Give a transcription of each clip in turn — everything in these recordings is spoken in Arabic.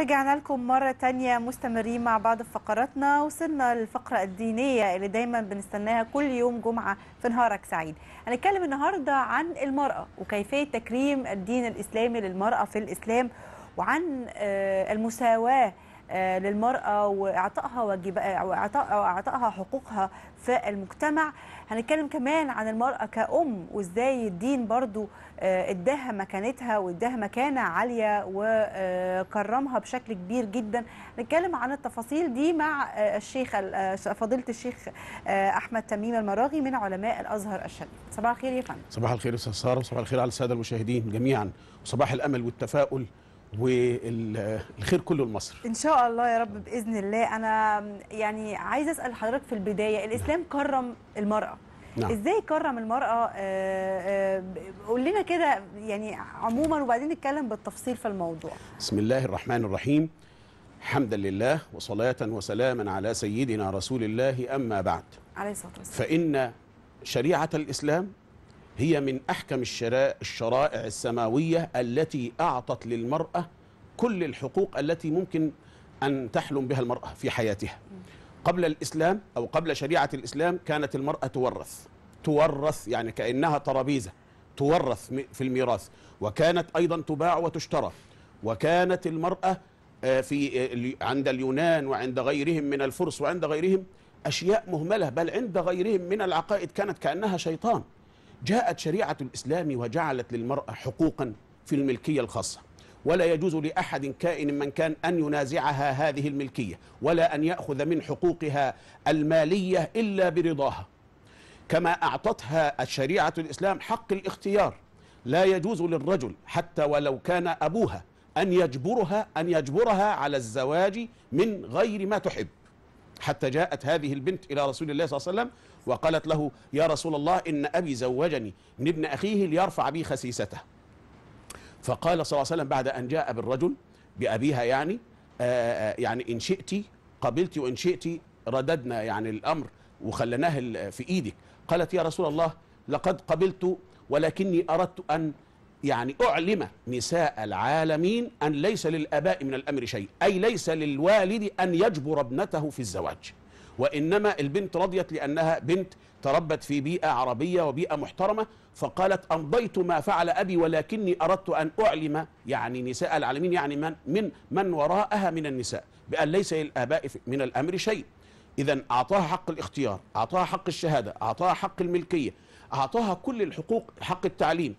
رجعنا لكم مرة تانية مستمرين مع بعض فقراتنا وصلنا للفقرة الدينية اللي دايما بنستناها كل يوم جمعة في نهارك سعيد هنتكلم النهاردة عن المرأة وكيفية تكريم الدين الإسلامي للمرأة في الإسلام وعن آه، المساواة آه، للمرأة وإعطائها واجب آه، وإعطائها حقوقها في المجتمع هنتكلم كمان عن المرأة كأم وإزاي الدين برضو آه، اداها مكانتها واداها مكانة عالية وكرمها بشكل كبير جدا نتكلم عن التفاصيل دي مع الشيخ فضيلة الشيخ أحمد تميم المراغي من علماء الأزهر الشريف صباح الخير يا فندم صباح الخير أستاذ سارة وصباح الخير على السادة المشاهدين جميعا وصباح الأمل والتفاؤل والخير كله لمصر ان شاء الله يا رب باذن الله انا يعني عايزه اسال حضرتك في البدايه الاسلام نعم. كرم المراه نعم. ازاي كرم المراه آه، آه، قول لنا كده يعني عموما وبعدين نتكلم بالتفصيل في الموضوع بسم الله الرحمن الرحيم حمدا لله وصلاه وسلاما على سيدنا رسول الله اما بعد عليه الصلاه والسلام فان شريعه الاسلام هي من أحكم الشرائع السماوية التي أعطت للمرأة كل الحقوق التي ممكن أن تحلم بها المرأة في حياتها قبل الإسلام أو قبل شريعة الإسلام كانت المرأة تورث تورث يعني كأنها ترابيزة تورث في الميراث وكانت أيضا تباع وتشترى وكانت المرأة آه، في آه، عند اليونان وعند غيرهم من الفرس وعند غيرهم أشياء مهملة بل عند غيرهم من العقائد كانت كأنها شيطان جاءت شريعة الإسلام وجعلت للمرأة حقوقا في الملكية الخاصة ولا يجوز لأحد كائن من كان أن ينازعها هذه الملكية ولا أن يأخذ من حقوقها المالية إلا برضاها كما أعطتها الشريعة الإسلام حق الاختيار لا يجوز للرجل حتى ولو كان أبوها أن يجبرها أن يجبرها على الزواج من غير ما تحب حتى جاءت هذه البنت إلى رسول الله صلى الله عليه وسلم وقالت له يا رسول الله إن أبي زوجني من ابن أخيه ليرفع بي خسيسته فقال صلى الله عليه وسلم بعد أن جاء بالرجل بأبيها يعني آآ آه، آه، يعني إن شئت قبلت وإن شئت رددنا يعني الأمر وخلناه في إيدك قالت يا رسول الله لقد قبلت ولكني أردت أن يعني أعلم نساء العالمين أن ليس للآباء من الأمر شيء أي ليس للوالد أن يجبر ابنته في الزواج وإنما البنت رضيت لأنها بنت تربت في بيئة عربية وبيئة محترمة فقالت أمضيت ما فعل أبي ولكني أردت أن أعلم يعني نساء العالمين يعني من, من, من وراءها من النساء بأن ليس للآباء من الأمر شيء إذا أعطاها حق الاختيار أعطاها حق الشهادة أعطاها حق الملكية أعطاها كل الحقوق حق التعليم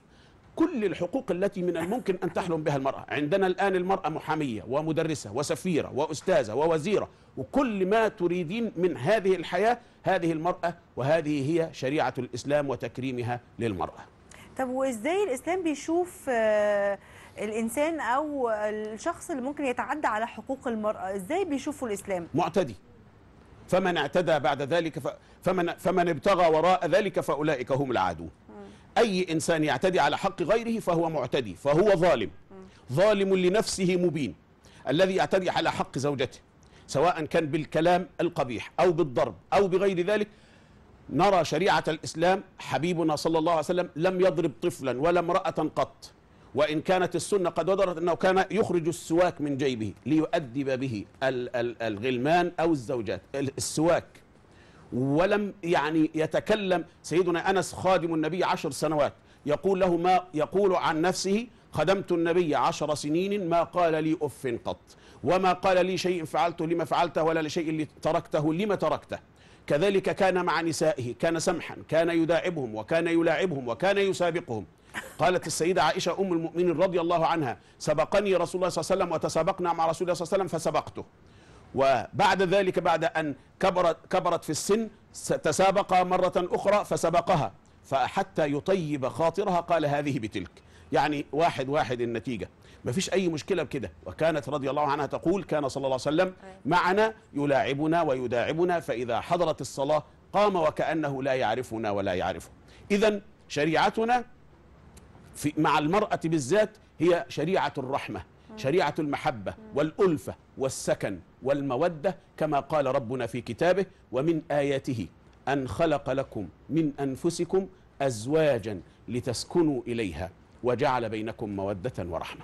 كل الحقوق التي من الممكن أن تحلم بها المرأة عندنا الآن المرأة محامية ومدرسة وسفيرة وأستاذة ووزيرة وكل ما تريدين من هذه الحياة هذه المرأة وهذه هي شريعة الإسلام وتكريمها للمرأة طب وإزاي الإسلام بيشوف آه، الإنسان أو الشخص اللي ممكن يتعدى على حقوق المرأة إزاي بيشوفه الإسلام معتدي فمن اعتدى بعد ذلك ف... فمن, فمن ابتغى وراء ذلك فأولئك هم العادون أي إنسان يعتدي على حق غيره فهو معتدي فهو ظالم ظالم لنفسه مبين الذي يعتدي على حق زوجته سواء كان بالكلام القبيح أو بالضرب أو بغير ذلك نرى شريعة الإسلام حبيبنا صلى الله عليه وسلم لم يضرب طفلا ولا امرأة قط وإن كانت السنة قد ودرت أنه كان يخرج السواك من جيبه ليؤدب به الغلمان أو الزوجات السواك ولم يعني يتكلم سيدنا أنس خادم النبي عشر سنوات يقول له ما يقول عن نفسه خدمت النبي عشر سنين ما قال لي أف قط وما قال لي شيء فعلته لما فعلته ولا لشيء تركته لما تركته كذلك كان مع نسائه كان سمحا كان يداعبهم وكان يلاعبهم وكان يسابقهم قالت السيدة عائشة أم المؤمنين رضي الله عنها سبقني رسول الله صلى الله عليه وسلم وتسابقنا مع رسول الله صلى الله عليه وسلم فسبقته وبعد ذلك بعد أن كبرت, كبرت في السن تسابق مرة أخرى فسبقها فحتى يطيب خاطرها قال هذه بتلك يعني واحد واحد النتيجة ما فيش أي مشكلة بكده وكانت رضي الله عنها تقول كان صلى الله عليه وسلم معنا يلاعبنا ويداعبنا فإذا حضرت الصلاة قام وكأنه لا يعرفنا ولا يعرفه إذا شريعتنا في مع المرأة بالذات هي شريعة الرحمة شريعة المحبة والألفة والسكن والمودة كما قال ربنا في كتابه ومن آياته أن خلق لكم من أنفسكم أزواجا لتسكنوا إليها وجعل بينكم مودة ورحمة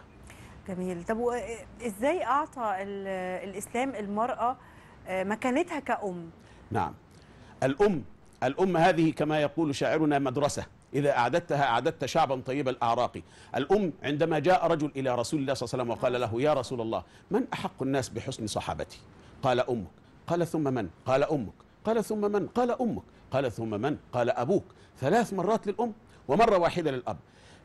جميل طب إزاي أعطى الإسلام المرأة آه، مكانتها كأم نعم الأم الأم هذه كما يقول شاعرنا مدرسة إذا أعددتها أعددت شعبا طيب الأعراق الأم عندما جاء رجل إلى رسول الله صلى الله عليه وسلم وقال له يا رسول الله من أحق الناس بحسن صحابتي قال أمك قال ثم من قال أمك قال ثم من قال أمك قال ثم من قال أبوك ثلاث مرات للأم ومرة واحدة للأب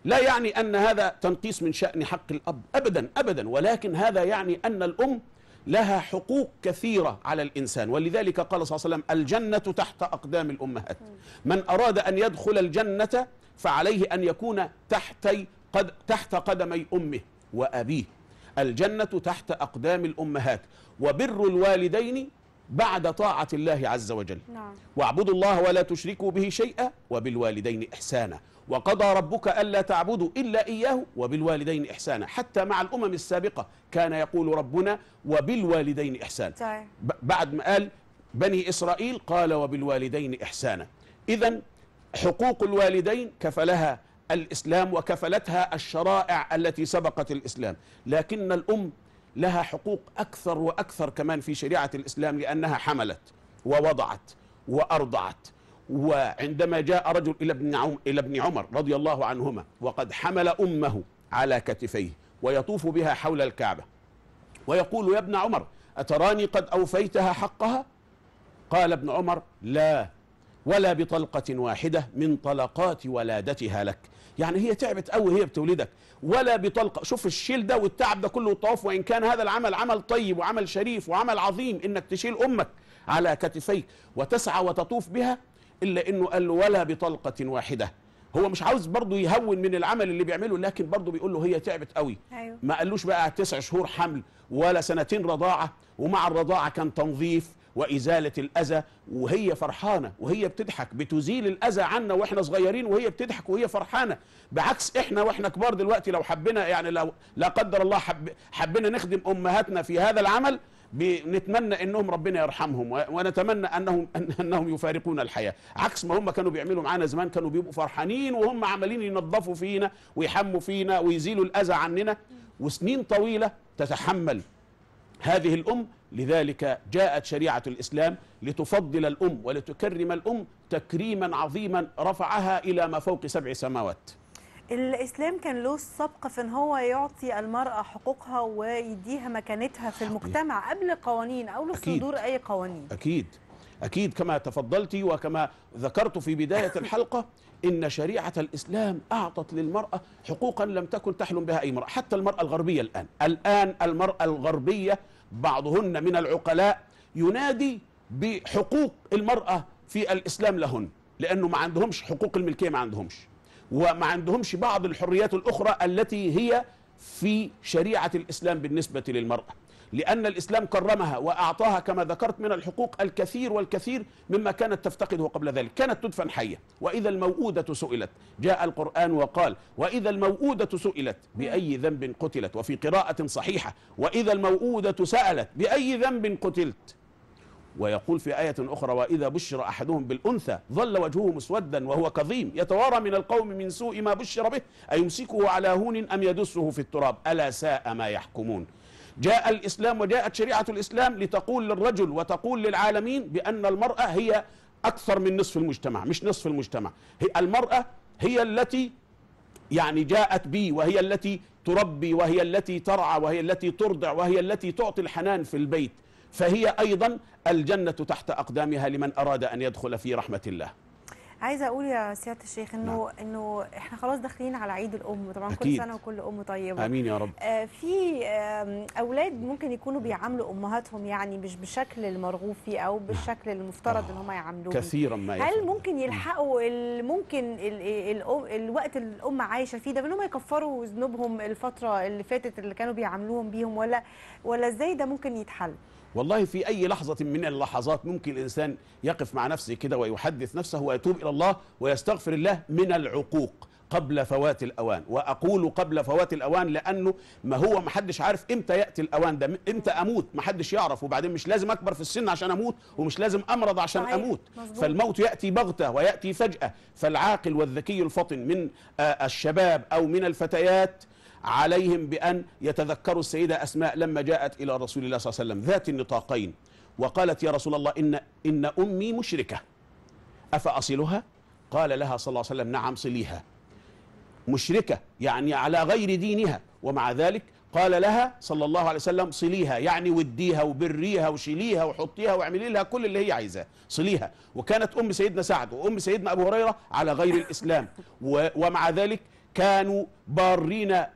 لا يعني أن هذا تنقيص من شأن حق الأب أبدا أبدا ولكن هذا يعني أن الأم لها حقوق كثيرة على الإنسان ولذلك قال صلى الله عليه وسلم الجنة تحت أقدام الأمهات من أراد أن يدخل الجنة فعليه أن يكون تحت, قد تحت قدمي أمه وأبيه الجنة تحت أقدام الأمهات وبر الوالدين بعد طاعة الله عز وجل نعم. واعبدوا الله ولا تشركوا به شيئا وبالوالدين إحسانا وقضى ربك ألا تعبدوا إلا إياه وبالوالدين إحسانا حتى مع الأمم السابقة كان يقول ربنا وبالوالدين إحسانا طيب. بعد ما قال بني إسرائيل قال وبالوالدين إحسانا إذا حقوق الوالدين كفلها الإسلام وكفلتها الشرائع التي سبقت الإسلام لكن الأم لها حقوق أكثر وأكثر كمان في شريعة الإسلام لأنها حملت ووضعت وأرضعت وعندما جاء رجل إلى ابن, عم إلى ابن عمر رضي الله عنهما وقد حمل أمه على كتفيه ويطوف بها حول الكعبة ويقول يا ابن عمر أتراني قد أوفيتها حقها قال ابن عمر لا ولا بطلقة واحدة من طلقات ولادتها لك يعني هي تعبت قوي هي بتولدك ولا بطلقة شوف الشيل ده والتعب ده كله والطواف وإن كان هذا العمل عمل طيب وعمل شريف وعمل عظيم إنك تشيل أمك على كتفيك وتسعى وتطوف بها إلا إنه قال له ولا بطلقة واحدة هو مش عاوز برضه يهون من العمل اللي بيعمله لكن برضه بيقول له هي تعبت قوي أيوه. ما قالوش بقى تسع شهور حمل ولا سنتين رضاعة ومع الرضاعة كان تنظيف وإزالة الأذى وهي فرحانة وهي بتضحك بتزيل الأذى عنا وإحنا صغيرين وهي بتضحك وهي فرحانة بعكس إحنا وإحنا كبار دلوقتي لو حبينا يعني لو لا قدر الله حب حبينا نخدم أمهاتنا في هذا العمل بنتمنى انهم ربنا يرحمهم ونتمنى انهم انهم يفارقون الحياه عكس ما هم كانوا بيعملوا معانا زمان كانوا بيبقوا فرحانين وهم عمالين ينظفوا فينا ويحموا فينا ويزيلوا الاذى عننا وسنين طويله تتحمل هذه الام لذلك جاءت شريعة الإسلام لتفضل الأم ولتكرم الأم تكريما عظيما رفعها إلى ما فوق سبع سماوات الإسلام كان له السبق في أن هو يعطي المرأة حقوقها ويديها مكانتها في المجتمع قبل قوانين أو صدور أي قوانين أكيد أكيد كما تفضلت وكما ذكرت في بداية الحلقة إن شريعة الإسلام أعطت للمرأة حقوقا لم تكن تحلم بها أي مرأة حتى المرأة الغربية الآن الآن المرأة الغربية بعضهن من العقلاء ينادي بحقوق المرأة في الإسلام لهن لأنه ما عندهمش حقوق الملكية ما عندهمش وما عندهمش بعض الحريات الأخرى التي هي في شريعة الإسلام بالنسبة للمرأة لأن الإسلام كرمها وأعطاها كما ذكرت من الحقوق الكثير والكثير مما كانت تفتقده قبل ذلك كانت تدفن حية وإذا الموؤودة سئلت جاء القرآن وقال وإذا الموؤودة سئلت بأي ذنب قتلت وفي قراءة صحيحة وإذا الموؤودة سألت بأي ذنب قتلت ويقول في آية أخرى وإذا بشر أحدهم بالأنثى ظل وجهه مسودا وهو كظيم يتوارى من القوم من سوء ما بشر به أيمسكه على هون أم يدسه في التراب ألا ساء ما يحكمون جاء الإسلام وجاءت شريعة الإسلام لتقول للرجل وتقول للعالمين بأن المرأة هي أكثر من نصف المجتمع مش نصف المجتمع هي المرأة هي التي يعني جاءت بي وهي التي تربي وهي التي ترعى وهي التي ترضع وهي التي تعطي الحنان في البيت فهي أيضا الجنة تحت أقدامها لمن أراد أن يدخل في رحمة الله عايزه اقول يا سياده الشيخ انه نعم. انه احنا خلاص داخلين على عيد الام طبعا أكيد. كل سنه وكل ام طيبه امين يا رب آه في آه اولاد ممكن يكونوا بيعاملوا امهاتهم يعني مش بالشكل المرغوب فيه او نعم. بالشكل المفترض آه. ان هم يعاملوه كثيرا ما يفعل. هل ممكن يلحقوا ممكن الوقت اللي الام عايشه فيه ده بانهم هم يكفروا ذنوبهم الفتره اللي فاتت اللي كانوا بيعاملوهم بيهم ولا ولا ازاي ده ممكن يتحل والله في أي لحظة من اللحظات ممكن الإنسان يقف مع نفسه كده ويحدث نفسه ويتوب إلى الله ويستغفر الله من العقوق قبل فوات الأوان وأقول قبل فوات الأوان لأنه ما هو محدش عارف إمتى يأتي الأوان ده إمتى أموت محدش يعرف وبعدين مش لازم أكبر في السن عشان أموت ومش لازم أمرض عشان صحيح. أموت مزبوط. فالموت يأتي بغتة ويأتي فجأة فالعاقل والذكي الفطن من آه، الشباب أو من الفتيات عليهم بأن يتذكروا السيدة أسماء لما جاءت إلى رسول الله صلى الله عليه وسلم ذات النطاقين وقالت يا رسول الله إن, إن أمي مشركة أفأصلها؟ قال لها صلى الله عليه وسلم نعم صليها مشركة يعني على غير دينها ومع ذلك قال لها صلى الله عليه وسلم صليها يعني وديها وبريها وشيليها وحطيها واعملي لها كل اللي هي عايزاه صليها وكانت ام سيدنا سعد وام سيدنا ابو هريره على غير الاسلام ومع ذلك كانوا بارين آه،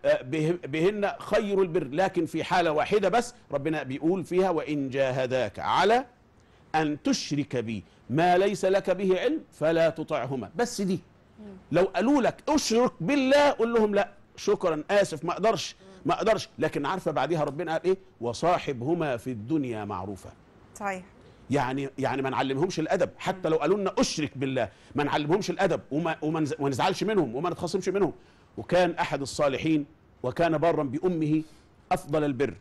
بهن خير البر لكن في حالة واحدة بس ربنا بيقول فيها وإن جاهداك على أن تشرك بي ما ليس لك به علم فلا تطعهما بس دي لو قالوا لك اشرك بالله قول لهم لا شكرا آسف ما أقدرش ما أقدرش لكن عارفة بعدها ربنا قال إيه وصاحبهما في الدنيا معروفة صحيح يعني يعني ما نعلمهمش الادب حتى لو قالوا لنا اشرك بالله ما نعلمهمش الادب وما وما نزعلش منهم وما نتخاصمش منهم وكان احد الصالحين وكان برا بامه افضل البر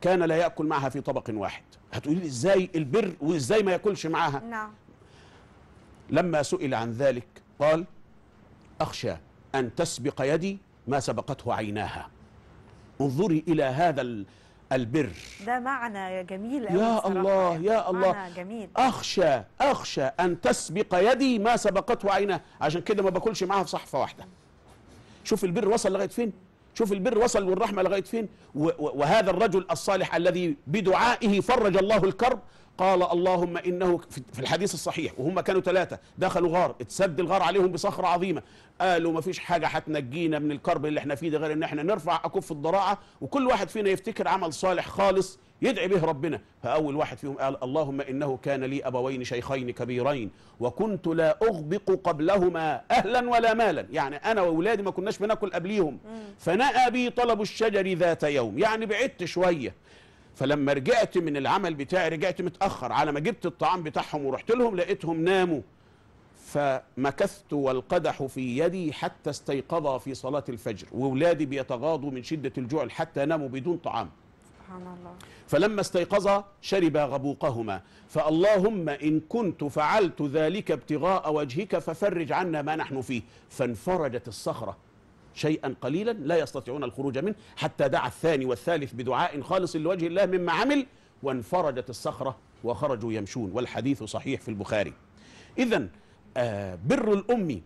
كان لا ياكل معها في طبق واحد هتقولي لي ازاي البر وازاي ما ياكلش معاها نعم لما سئل عن ذلك قال اخشى ان تسبق يدي ما سبقته عيناها انظري الى هذا البر ده معنى جميل يا الله يعني. يا الله معنى جميل اخشى اخشى ان تسبق يدي ما سبقته عينه عشان كده ما باكلش معاها في صحفه واحده شوف البر وصل لغايه فين شوف البر وصل والرحمه لغايه فين وهذا الرجل الصالح الذي بدعائه فرج الله الكرب قال اللهم انه في الحديث الصحيح وهم كانوا ثلاثه دخلوا غار اتسد الغار عليهم بصخره عظيمه قالوا ما فيش حاجه هتنجينا من الكرب اللي احنا فيه ده غير ان احنا نرفع اكف الضراعه وكل واحد فينا يفتكر عمل صالح خالص يدعي به ربنا فاول واحد فيهم قال اللهم انه كان لي ابوين شيخين كبيرين وكنت لا اغبق قبلهما اهلا ولا مالا يعني انا واولادي ما كناش بناكل قبليهم فنأى بي طلب الشجر ذات يوم يعني بعدت شويه فلما رجعت من العمل بتاعي رجعت متاخر على ما جبت الطعام بتاعهم ورحت لهم لقيتهم ناموا فمكثت والقدح في يدي حتى استيقظا في صلاة الفجر واولادي بيتغاضوا من شدة الجوع حتى ناموا بدون طعام سبحان الله فلما استيقظا شربا غبوقهما فاللهم إن كنت فعلت ذلك ابتغاء وجهك ففرج عنا ما نحن فيه فانفرجت الصخرة شيئا قليلا لا يستطيعون الخروج منه حتى دعا الثاني والثالث بدعاء خالص لوجه الله مما عمل وانفرجت الصخرة وخرجوا يمشون والحديث صحيح في البخاري إذا آه، بر الأم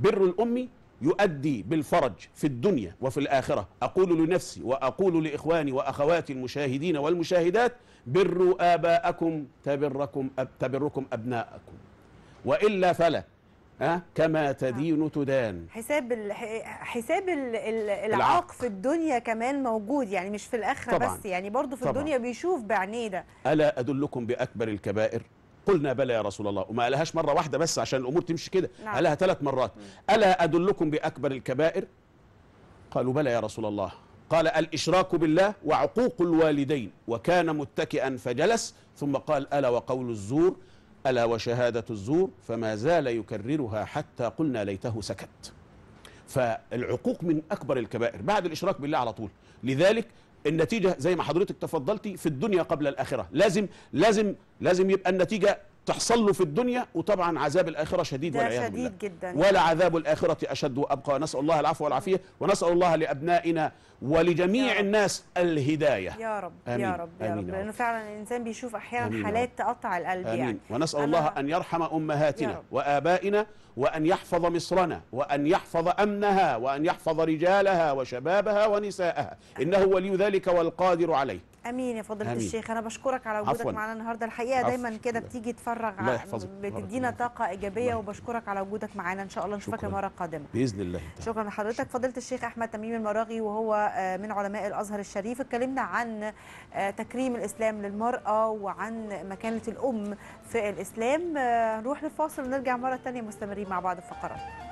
بر الأم يؤدي بالفرج في الدنيا وفي الآخرة أقول لنفسي وأقول لإخواني وأخواتي المشاهدين والمشاهدات بروا آباءكم تبركم, تبركم أبناءكم وإلا فلا أه؟ كما تدين تدان حساب حساب العاق في الدنيا كمان موجود يعني مش في الاخره طبعًا. بس يعني برضه في طبعًا. الدنيا بيشوف بعينيه ده الا ادلكم باكبر الكبائر قلنا بلى يا رسول الله وما قالهاش مره واحده بس عشان الامور تمشي كده نعم. قالها ثلاث مرات م. الا ادلكم باكبر الكبائر قالوا بلى يا رسول الله قال الاشراك بالله وعقوق الوالدين وكان متكئا فجلس ثم قال الا وقول الزور ألا وشهادة الزور فما زال يكررها حتى قلنا ليته سكت فالعقوق من أكبر الكبائر بعد الإشراك بالله على طول لذلك النتيجة زي ما حضرتك تفضلتي في الدنيا قبل الآخرة لازم لازم لازم يبقى النتيجة تحصل له في الدنيا وطبعا عذاب الآخرة شديد ولا شديد بالله جدا ولا عذاب الآخرة أشد وأبقى نسأل الله العفو والعافية ونسأل الله لأبنائنا ولجميع الناس الهداية يا رب آمين يا رب يا رب, لأنه فعلا الإنسان بيشوف أحيانا حالات تقطع القلب آمين يعني ونسأل الله أن يرحم أمهاتنا وآبائنا وأن يحفظ مصرنا وأن يحفظ أمنها وأن يحفظ رجالها وشبابها ونساءها إنه ولي ذلك والقادر عليه امين يا فضيله الشيخ انا بشكرك على وجودك عفواً. معنا النهارده الحقيقه عفواً. دايما كده بتيجي تفرغ بتدينا طاقه ايجابيه وبشكرك على وجودك معنا ان شاء الله نشوفك المره القادمه باذن الله شكرا لحضرتك فضيله الشيخ احمد تميم المراغي وهو آه، من علماء الازهر الشريف اتكلمنا عن آه، تكريم الاسلام للمراه وعن مكانه الام في الاسلام آه، نروح لفاصل ونرجع مره ثانيه مستمرين مع بعض الفقرات